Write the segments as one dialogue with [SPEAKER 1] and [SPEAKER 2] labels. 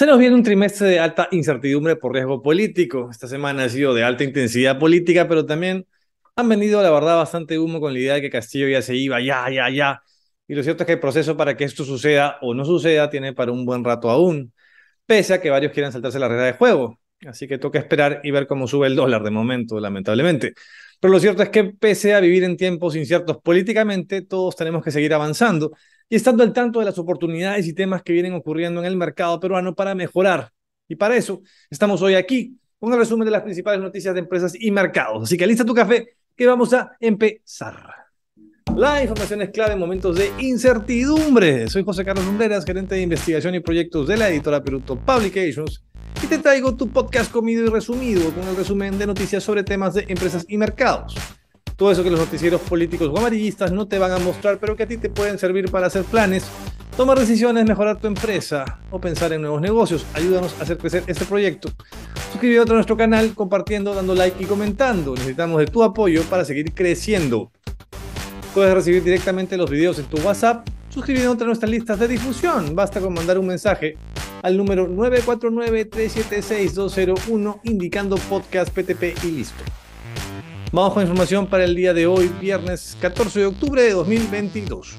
[SPEAKER 1] Se nos viene un trimestre de alta incertidumbre por riesgo político. Esta semana ha sido de alta intensidad política, pero también han venido, la verdad, bastante humo con la idea de que Castillo ya se iba, ya, ya, ya. Y lo cierto es que el proceso para que esto suceda o no suceda tiene para un buen rato aún, pese a que varios quieran saltarse la regla de juego. Así que toca esperar y ver cómo sube el dólar de momento, lamentablemente. Pero lo cierto es que pese a vivir en tiempos inciertos políticamente, todos tenemos que seguir avanzando y estando al tanto de las oportunidades y temas que vienen ocurriendo en el mercado peruano para mejorar. Y para eso estamos hoy aquí con el resumen de las principales noticias de empresas y mercados. Así que lista tu café que vamos a empezar. La información es clave en momentos de incertidumbre. Soy José Carlos Lumbreras, gerente de investigación y proyectos de la editora Peruto Publications, y te traigo tu podcast comido y resumido con el resumen de noticias sobre temas de empresas y mercados todo eso que los noticieros políticos o amarillistas no te van a mostrar, pero que a ti te pueden servir para hacer planes, tomar decisiones, mejorar tu empresa o pensar en nuevos negocios. Ayúdanos a hacer crecer este proyecto. Suscríbete a nuestro canal compartiendo, dando like y comentando. Necesitamos de tu apoyo para seguir creciendo. Puedes recibir directamente los videos en tu WhatsApp Suscríbete a nuestras listas de difusión. Basta con mandar un mensaje al número 949-376-201 indicando podcast PTP y listo. Vamos con información para el día de hoy, viernes 14 de octubre de 2022.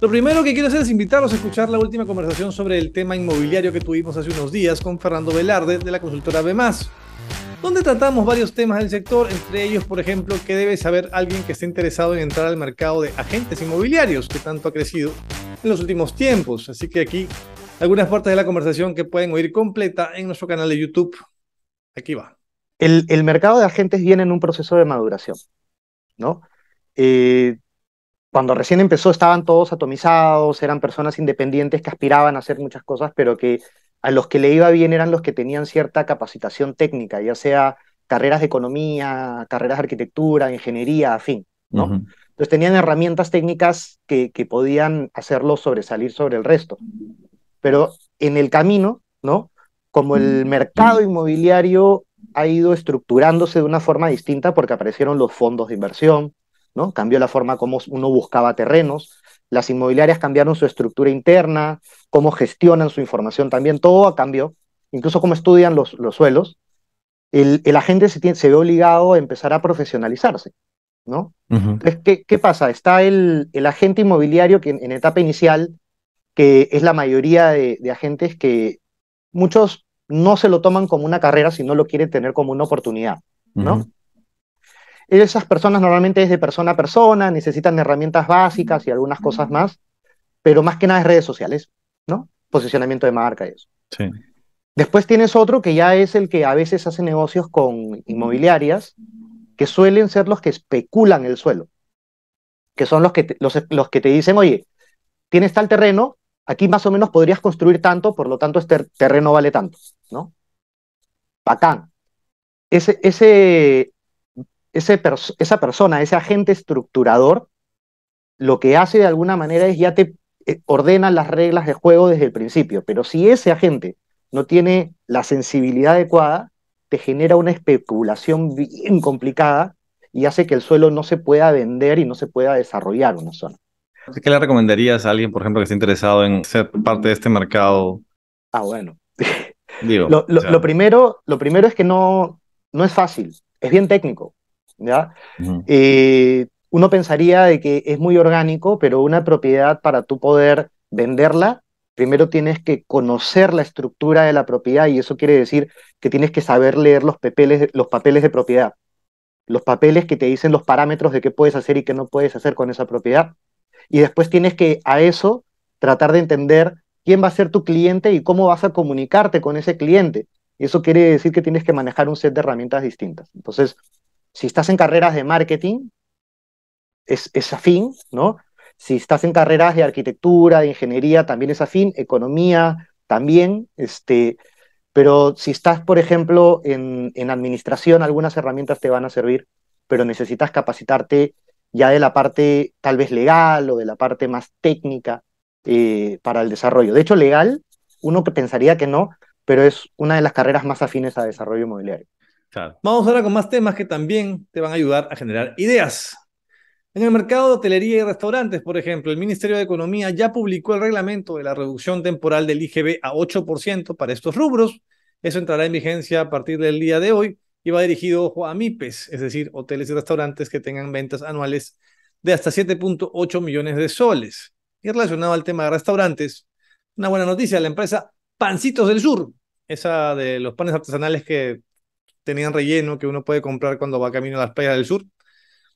[SPEAKER 1] Lo primero que quiero hacer es invitarlos a escuchar la última conversación sobre el tema inmobiliario que tuvimos hace unos días con Fernando Velarde de la consultora BMAS, donde tratamos varios temas del sector, entre ellos, por ejemplo, qué debe saber alguien que esté interesado en entrar al mercado de agentes inmobiliarios, que tanto ha crecido en los últimos tiempos. Así que aquí algunas partes de la conversación que pueden oír completa en nuestro canal de YouTube. Aquí va
[SPEAKER 2] el, mercado de agentes viene en un proceso de maduración, ¿no? Eh, cuando recién empezó estaban todos atomizados, eran personas independientes que aspiraban a hacer muchas cosas, pero que a los que le iba bien eran los que tenían cierta capacitación técnica, ya sea carreras de economía, carreras de arquitectura, ingeniería, fin,
[SPEAKER 1] ¿no? Entonces
[SPEAKER 2] tenían herramientas técnicas que, podían hacerlo sobresalir sobre el resto. Pero en el camino, ¿no? Como el mercado inmobiliario ha ido estructurándose de una forma distinta porque aparecieron los fondos de inversión, ¿no? Cambió la forma como uno buscaba terrenos, las inmobiliarias cambiaron su estructura interna, cómo gestionan su información también, todo a cambio, incluso cómo estudian los, los suelos. El, el agente se, tiene, se, ve obligado a empezar a profesionalizarse, ¿no? Entonces, ¿qué, pasa? Está el, el, agente inmobiliario que en, en etapa inicial, que es la mayoría de, de agentes que muchos no se lo toman como una carrera, sino lo quieren tener como una oportunidad, ¿no? Esas personas normalmente es de persona a persona, necesitan herramientas básicas y algunas cosas más, pero más que nada es redes sociales, ¿no? Posicionamiento de marca y eso. Después tienes otro que ya es el que a veces hace negocios con inmobiliarias, que suelen ser los que especulan el suelo, que son los que los, los que te dicen, oye, tienes tal terreno, aquí más o menos podrías construir tanto, por lo tanto este terreno vale tanto, ¿no? Bacán. Ese, ese, ese esa persona, ese agente estructurador, lo que hace de alguna manera es ya te eh, ordena las reglas de juego desde el principio, pero si ese agente no tiene la sensibilidad adecuada, te genera una especulación bien complicada y hace que el suelo no se pueda vender y no se pueda desarrollar una zona.
[SPEAKER 1] ¿Qué le recomendarías a alguien, por ejemplo, que esté interesado en ser parte de este mercado?
[SPEAKER 2] Ah, bueno. lo, primero, lo primero es que no, no es fácil, es bien técnico. ¿ya? Eh, uno pensaría de que es muy orgánico, pero una propiedad para tú poder venderla, primero tienes que conocer la estructura de la propiedad y eso quiere decir que tienes que saber leer los los papeles de propiedad, los papeles que te dicen los parámetros de qué puedes hacer y qué no puedes hacer con esa propiedad y después tienes que a eso tratar de entender quién va a ser tu cliente y cómo vas a comunicarte con ese cliente. Eso quiere decir que tienes que manejar un set de herramientas distintas. Entonces, si estás en carreras de marketing, es, afín, ¿no? Si estás en carreras de arquitectura, de ingeniería, también es afín, economía, también, este, pero si estás, por ejemplo, en, en administración, algunas herramientas te van a servir, pero necesitas capacitarte ya de la parte tal vez legal o de la parte más técnica eh, para el desarrollo. De hecho, legal, uno que pensaría que no, pero es una de las carreras más afines a desarrollo inmobiliario. Vamos
[SPEAKER 1] ahora con más temas que también te van a ayudar a generar ideas. En el mercado de hotelería y restaurantes, por ejemplo, el Ministerio de Economía ya publicó el reglamento de la reducción temporal del IGB a 8% para estos rubros. Eso entrará en vigencia a partir del día de hoy y va dirigido ojo, a MIPES, es decir, hoteles y restaurantes que tengan ventas anuales de hasta 7.8 millones de soles. Y relacionado al tema de restaurantes, una buena noticia, la empresa Pancitos del Sur, esa de los panes artesanales que tenían relleno que uno puede comprar cuando va camino a las playas del sur.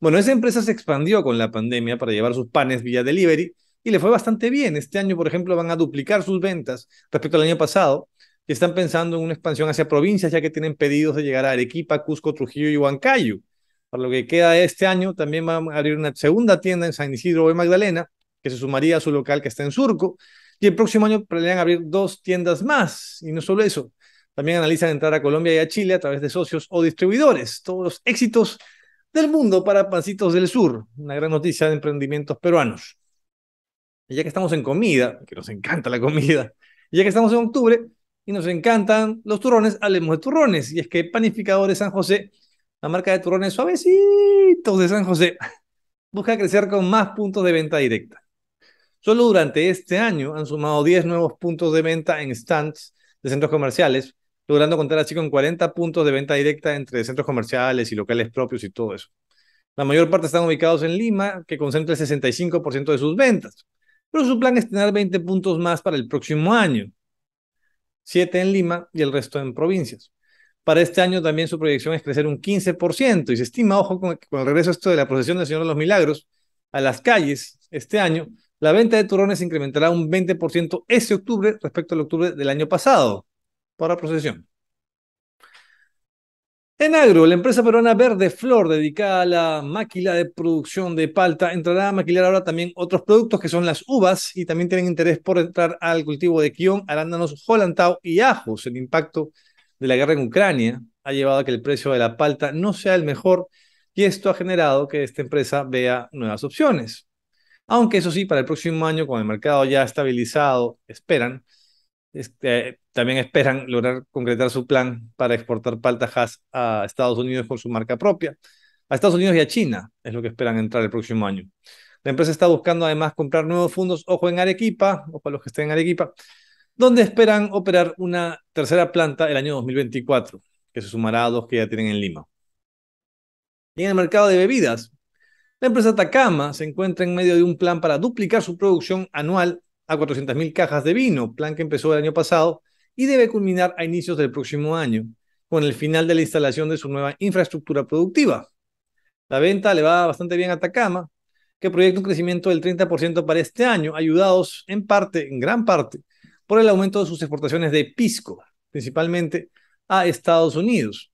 [SPEAKER 1] Bueno, esa empresa se expandió con la pandemia para llevar sus panes vía delivery y le fue bastante bien. Este año, por ejemplo, van a duplicar sus ventas respecto al año pasado y están pensando en una expansión hacia provincias, ya que tienen pedidos de llegar a Arequipa, Cusco, Trujillo y Huancayo. Para lo que queda de este año, también van a abrir una segunda tienda en San Isidro y Magdalena, que se sumaría a su local que está en Surco. Y el próximo año planean abrir dos tiendas más. Y no solo eso, también analizan entrar a Colombia y a Chile a través de socios o distribuidores. Todos los éxitos del mundo para Pancitos del Sur. Una gran noticia de emprendimientos peruanos. Y ya que estamos en comida, que nos encanta la comida, y ya que estamos en octubre, y nos encantan los turrones, hablemos de turrones. Y es que de San José, la marca de turrones suavecitos de San José, busca crecer con más puntos de venta directa. Solo durante este año han sumado 10 nuevos puntos de venta en stands de centros comerciales, logrando contar así con 40 puntos de venta directa entre centros comerciales y locales propios y todo eso. La mayor parte están ubicados en Lima, que concentra el 65% de sus ventas. Pero su plan es tener 20 puntos más para el próximo año. 7 en Lima y el resto en provincias. Para este año también su proyección es crecer un 15% y se estima, ojo, con, el regreso esto de la procesión del Señor de los Milagros a las calles este año, la venta de turrones incrementará un 20% ese octubre respecto al octubre del año pasado para procesión. En agro, la empresa peruana Verde Flor, dedicada a la máquina de producción de palta, entrará a maquilar ahora también otros productos que son las uvas y también tienen interés por entrar al cultivo de quión, arándanos, jolantao y ajos. El impacto de la guerra en Ucrania ha llevado a que el precio de la palta no sea el mejor y esto ha generado que esta empresa vea nuevas opciones. Aunque eso sí, para el próximo año, con el mercado ya estabilizado, esperan, este, también esperan lograr concretar su plan para exportar palta a Estados Unidos con su marca propia. A Estados Unidos y a China es lo que esperan entrar el próximo año. La empresa está buscando además comprar nuevos fondos, ojo en Arequipa, ojo a los que estén en Arequipa, donde esperan operar una tercera planta el año 2024, que se sumará a dos que ya tienen en Lima. Y en el mercado de bebidas, la empresa Takama se encuentra en medio de un plan para duplicar su producción anual a 400.000 cajas de vino, plan que empezó el año pasado y debe culminar a inicios del próximo año, con el final de la instalación de su nueva infraestructura productiva. La venta le va bastante bien a Atacama, que proyecta un crecimiento del 30% para este año, ayudados en parte, en gran parte, por el aumento de sus exportaciones de pisco, principalmente a Estados Unidos.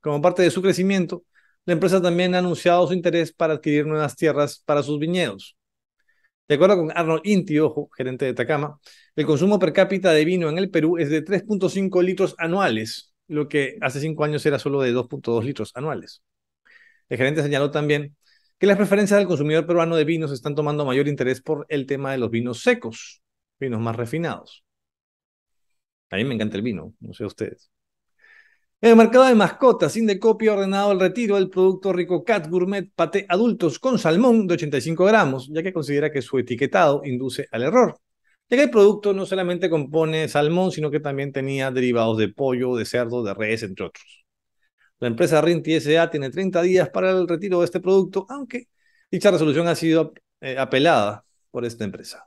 [SPEAKER 1] Como parte de su crecimiento, la empresa también ha anunciado su interés para adquirir nuevas tierras para sus viñedos. De acuerdo con Arnold Inti, ojo, gerente de Tacama, el consumo per cápita de vino en el Perú es de 3.5 litros anuales, lo que hace cinco años era solo de 2.2 litros anuales. El gerente señaló también que las preferencias del consumidor peruano de vinos están tomando mayor interés por el tema de los vinos secos, vinos más refinados. A mí me encanta el vino, no sé ustedes. En el mercado de mascotas, de ha ordenado el retiro del producto Rico Cat Gourmet pate Adultos con salmón de 85 gramos, ya que considera que su etiquetado induce al error. Ya que el producto no solamente compone salmón, sino que también tenía derivados de pollo, de cerdo, de res, entre otros. La empresa Rinti SA tiene 30 días para el retiro de este producto, aunque dicha resolución ha sido eh, apelada por esta empresa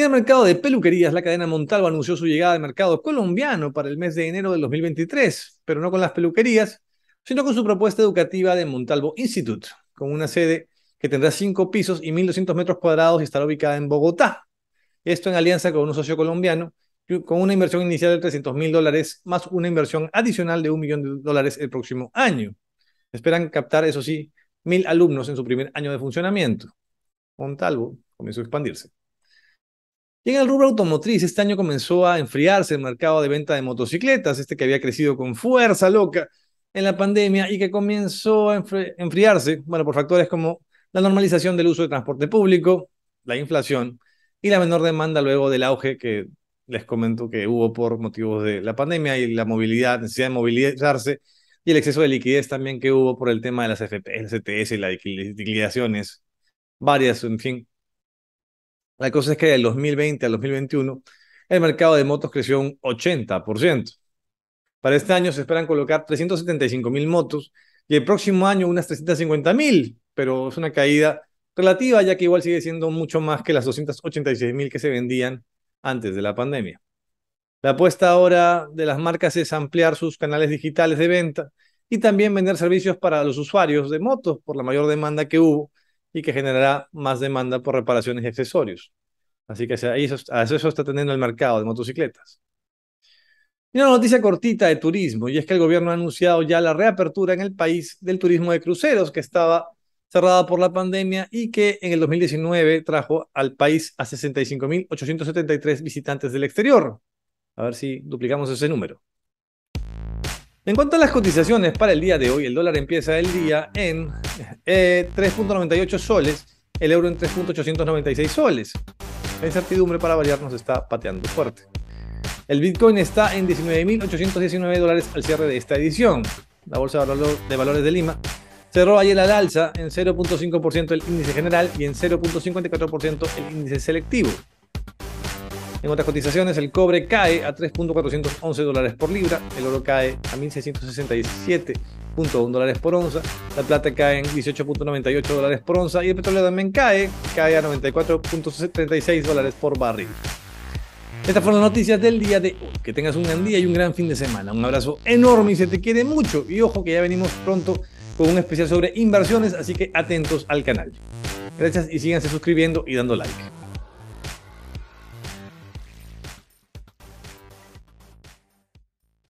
[SPEAKER 1] en mercado de peluquerías, la cadena Montalvo anunció su llegada al mercado colombiano para el mes de enero del 2023, pero no con las peluquerías, sino con su propuesta educativa de Montalvo Institute, con una sede que tendrá cinco pisos y 1.200 metros cuadrados y estará ubicada en Bogotá. Esto en alianza con un socio colombiano, con una inversión inicial de 300.000 dólares, más una inversión adicional de un millón de dólares el próximo año. Esperan captar, eso sí, mil alumnos en su primer año de funcionamiento. Montalvo comenzó a expandirse. Y en el rubro automotriz, este año comenzó a enfriarse el mercado de venta de motocicletas, este que había crecido con fuerza loca en la pandemia y que comenzó a enfriarse, bueno, por factores como la normalización del uso de transporte público, la inflación y la menor demanda luego del auge que les comento que hubo por motivos de la pandemia y la movilidad, necesidad de movilizarse y el exceso de liquidez también que hubo por el tema de las FP, el CTS y las liquidaciones, varias, en fin, la cosa es que del 2020 al 2021, el mercado de motos creció un 80%. Para este año se esperan colocar 375 mil motos y el próximo año unas 350 mil, pero es una caída relativa ya que igual sigue siendo mucho más que las 286 mil que se vendían antes de la pandemia. La apuesta ahora de las marcas es ampliar sus canales digitales de venta y también vender servicios para los usuarios de motos por la mayor demanda que hubo y que generará más demanda por reparaciones y accesorios. Así que eso, eso está teniendo el mercado de motocicletas. Y una noticia cortita de turismo, y es que el gobierno ha anunciado ya la reapertura en el país del turismo de cruceros, que estaba cerrada por la pandemia y que en el 2019 trajo al país a 65.873 visitantes del exterior. A ver si duplicamos ese número. En cuanto a las cotizaciones para el día de hoy, el dólar empieza el día en 3.98 eh, soles, el euro en 3.896 soles. La incertidumbre para variar nos está pateando fuerte. El Bitcoin está en 19.819 dólares al cierre de esta edición. La Bolsa de Valores de Lima cerró ayer al alza en 0.5% el índice general y en 0.54% el índice selectivo. En otras cotizaciones, el cobre cae a 3.411 dólares por libra, el oro cae a 1.667.1 dólares por onza, la plata cae en 18.98 dólares por onza y el petróleo también cae, cae a 94.76 dólares por barril. Estas fueron las noticias del día de hoy. Que tengas un gran día y un gran fin de semana. Un abrazo enorme y se te quiere mucho. Y ojo que ya venimos pronto con un especial sobre inversiones, así que atentos al canal. Gracias y síganse suscribiendo y dando like.